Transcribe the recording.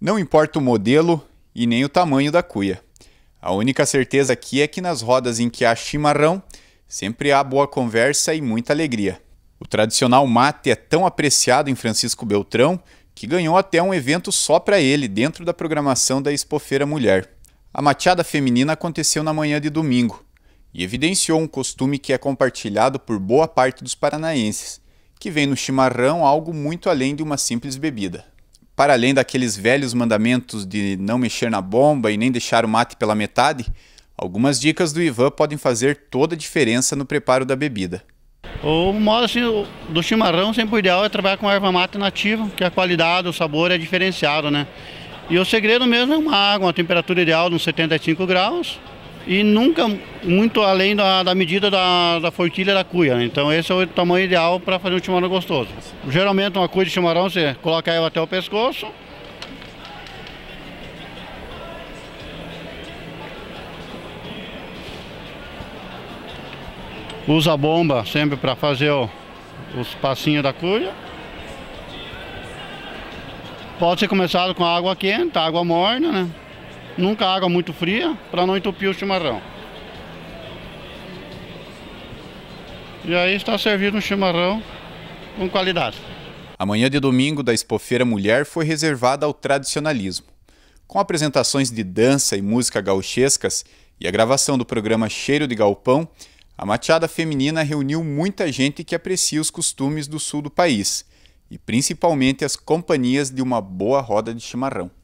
Não importa o modelo e nem o tamanho da cuia. A única certeza aqui é que nas rodas em que há chimarrão, sempre há boa conversa e muita alegria. O tradicional mate é tão apreciado em Francisco Beltrão que ganhou até um evento só para ele dentro da programação da Expofeira Mulher. A mateada feminina aconteceu na manhã de domingo e evidenciou um costume que é compartilhado por boa parte dos paranaenses, que vem no chimarrão algo muito além de uma simples bebida para além daqueles velhos mandamentos de não mexer na bomba e nem deixar o mate pela metade, algumas dicas do Ivan podem fazer toda a diferença no preparo da bebida. O modo assim, do chimarrão sempre o ideal é trabalhar com erva mate nativa, que a qualidade, o sabor é diferenciado, né? E o segredo mesmo é uma água, uma temperatura ideal de uns 75 graus, e nunca muito além da, da medida da, da forquilha da cuia. Né? Então esse é o tamanho ideal para fazer um chimarrão gostoso. Geralmente uma cuia de chimarrão você coloca ela até o pescoço. Usa a bomba sempre para fazer os passinhos da cuia. Pode ser começado com água quente, água morna, né? nunca água muito fria para não entupir o chimarrão. E aí está servido um chimarrão com qualidade. A manhã de domingo da Expofeira Mulher foi reservada ao tradicionalismo. Com apresentações de dança e música gauchescas e a gravação do programa Cheiro de Galpão, a Machada Feminina reuniu muita gente que aprecia os costumes do sul do país, e principalmente as companhias de uma boa roda de chimarrão.